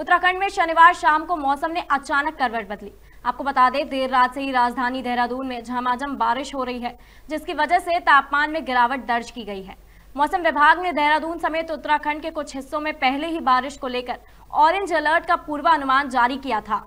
उत्तराखंड में शनिवार शाम को मौसम ने अचानक करवट बदली आपको बता दें देर रात से ही राजधानी देहरादून में झमाझम बारिश हो रही है जिसकी वजह से तापमान में गिरावट दर्ज की गई है मौसम विभाग ने देहरादून समेत उत्तराखंड के कुछ हिस्सों में पहले ही बारिश को लेकर ऑरेंज अलर्ट का पूर्वानुमान जारी किया था